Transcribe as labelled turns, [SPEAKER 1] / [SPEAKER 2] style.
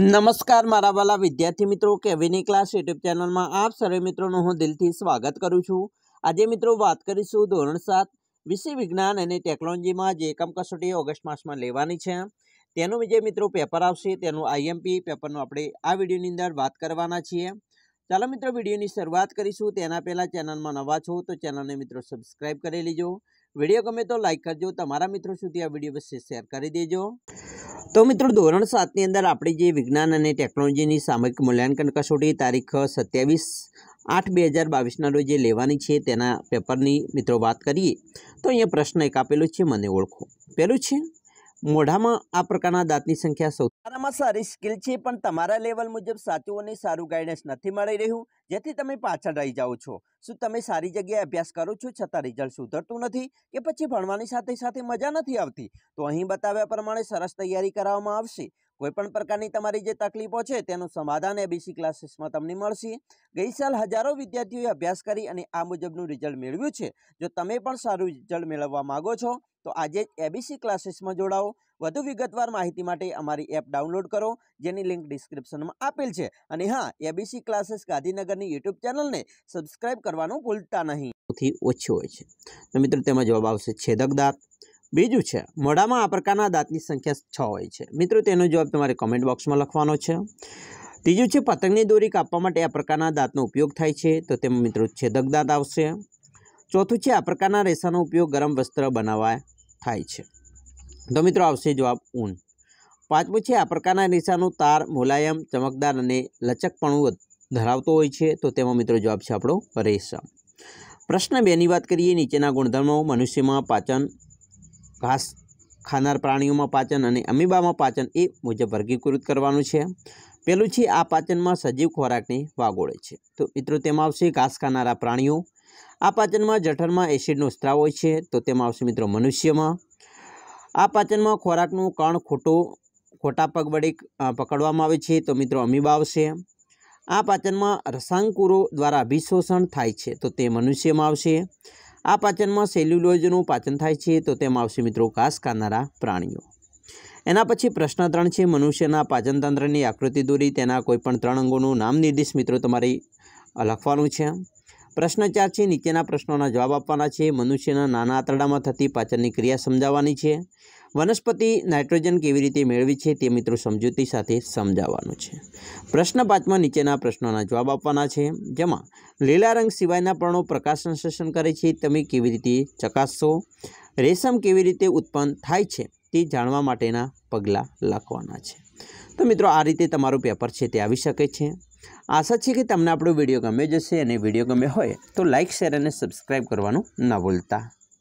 [SPEAKER 1] નમસ્કાર મારા વાલા વિદ્યાર્થી મિત્રો કેવીની ક્લાસ યુટ્યુબ ચેનલમાં આપ સર્વે મિત્રોનું હું દિલથી સ્વાગત કરું છું આજે મિત્રો વાત કરીશું ધોરણ સાત વિષય વિજ્ઞાન અને ટેકનોલોજીમાં જે એકમ કસોટી ઓગસ્ટ માસમાં લેવાની છે તેનું જે મિત્રો પેપર આવશે તેનું આઈએમપી પેપરનું આપણે આ વિડીયોની અંદર વાત કરવાના છીએ ચાલો મિત્રો વિડીયોની શરૂઆત કરીશું તેના પહેલાં ચેનલમાં નવા છો તો ચેનલને મિત્રો સબસ્ક્રાઈબ કરી લેજો વિડીયો ગમે તો લાઇક કરજો તમારા મિત્રો સુધી આ વિડીયો વિશે શેર કરી દેજો તો મિત્રો ધોરણ સાતની અંદર આપણે જે વિજ્ઞાન અને ટેકનોલોજીની સામયિક મૂલ્યાંકન કસોટી તારીખ સત્યાવીસ આઠ બે હજાર બાવીસના રોજ જે લેવાની છે તેના પેપરની મિત્રો વાત કરીએ તો અહીંયા પ્રશ્ન એક આપેલો છે મને ઓળખો પહેલું છે મોઢામાં આ પ્રકારના દાંતની સંખ્યા સૌ સારામાં સારી સ્કિલ છે પણ તમારા લેવલ મુજબ સાચું અને સારું ગાઈડન્સ નથી મળી રહ્યું જેથી તમે પાછળ રહી જાઓ છો શું તમે સારી જગ્યાએ અભ્યાસ કરો છો છતાં રિઝલ્ટ સુધરતું નથી કે પછી ભણવાની સાથે સાથે મજા નથી આવતી તો અહીં બતાવ્યા પ્રમાણે સરસ તૈયારી કરાવવામાં આવશે કોઈપણ પ્રકારની તમારી જે તકલીફો છે તેનું સમાધાન એબીસી ક્લાસીસમાં તમને મળશે ગઈ સાલ હજારો વિદ્યાર્થીઓએ અભ્યાસ કરી અને આ મુજબનું રિઝલ્ટ મેળવ્યું છે જો તમે પણ સારું રિઝલ્ટ મેળવવા માગો છો તો આજે જ એબીસી ક્લાસીસમાં જોડાઓ વધુ વિગતવાર માહિતી માટે અમારી એપ ડાઉનલોડ કરો જેની લિંક ડિસ્ક્રિપ્શનમાં આપેલ છે અને હા એબીસી ક્લાસીસ ગાંધીનગરની યુટ્યુબ ચેનલને સબસ્ક્રાઇબ કરવાનું ભૂલતા નહીં સૌથી ઓછી હોય છે તો મિત્રો તેમાં જવાબ આવશે છેદક દાંત બીજું છે મોઢામાં આ પ્રકારના દાંતની સંખ્યા છ હોય છે મિત્રો તેનો જવાબ તમારે કોમેન્ટ બોક્સમાં લખવાનો છે ત્રીજું છે પતંગની દોરી કાપવા માટે આ પ્રકારના દાંતનો ઉપયોગ થાય છે તો તેમાં મિત્રો છેદક દાંત આવશે ચોથું છે આ પ્રકારના રેસાનો ઉપયોગ ગરમ વસ્ત્ર બનાવવા થાય છે તો મિત્રો આવશે જવાબ ઊન પાંચમું છે આ પ્રકારના રેસાનું તાર મુલાયમ ચમકદાર અને લચકપણું ધરાવતો હોય છે તો તેમાં મિત્રો જવાબ છે આપણો રેસમ પ્રશ્ન બેની વાત કરીએ નીચેના ગુણધર્મો મનુષ્યમાં પાચન ઘાસ ખાનાર પ્રાણીઓમાં પાચન અને અમીબામાં પાચન એ મુજબ વર્ગીકૃત કરવાનું છે પહેલું છે આ પાચનમાં સજીવ ખોરાકની વાગોળે છે તો મિત્રો તેમાં આવશે ઘાસ ખાનારા પ્રાણીઓ આ પાચનમાં જઠરમાં એસિડનો સ્ત્રાવ હોય છે તો તેમાં આવશે મિત્રો મનુષ્યમાં આ પાચનમાં ખોરાકનું કણ ખોટું ખોટા પગ વડે પકડવામાં આવે છે તો મિત્રો અમીબા આવશે આ પાચનમાં રસાંકુરો દ્વારા અભિશોષણ થાય છે તો તે મનુષ્યમાં આવશે આ પાચનમાં સેલ્યુલોઝનું પાચન થાય છે તો તેમાં આવશે મિત્રો ઘાસ ખાનારા પ્રાણીઓ એના પછી પ્રશ્ન ત્રણ છે મનુષ્યના પાચનતંત્રની આકૃતિ દોરી તેના કોઈપણ ત્રણ અંગોનું નામ નિર્દેશ મિત્રો તમારે લખવાનું છે પ્રશ્ન ચાર છે નીચેના પ્રશ્નોના જવાબ આપવાના છે મનુષ્યના નાના આંતરડામાં થતી પાચનની ક્રિયા સમજાવવાની છે વનસ્પતિ નાઇટ્રોજન કેવી રીતે મેળવી છે તે મિત્રો સમજૂતી સાથે સમજાવવાનું છે પ્રશ્ન પાંચમાં નીચેના પ્રશ્નોના જવાબ આપવાના છે જેમાં લીલા રંગ સિવાયના પર્ણો પ્રકાશ સંશ્લેષણ કરે છે તમે કેવી રીતે ચકાસશો રેશમ કેવી રીતે ઉત્પન્ન થાય છે તે જાણવા માટેના પગલાં લખવાના છે તો મિત્રો આ રીતે તમારું પેપર છે તે આવી શકે છે આશા છે કે તમને આપણો વિડીયો ગમે જશે અને વિડીયો ગમે હોય તો લાઇક શેર અને સબસ્ક્રાઈબ કરવાનું ન ભૂલતા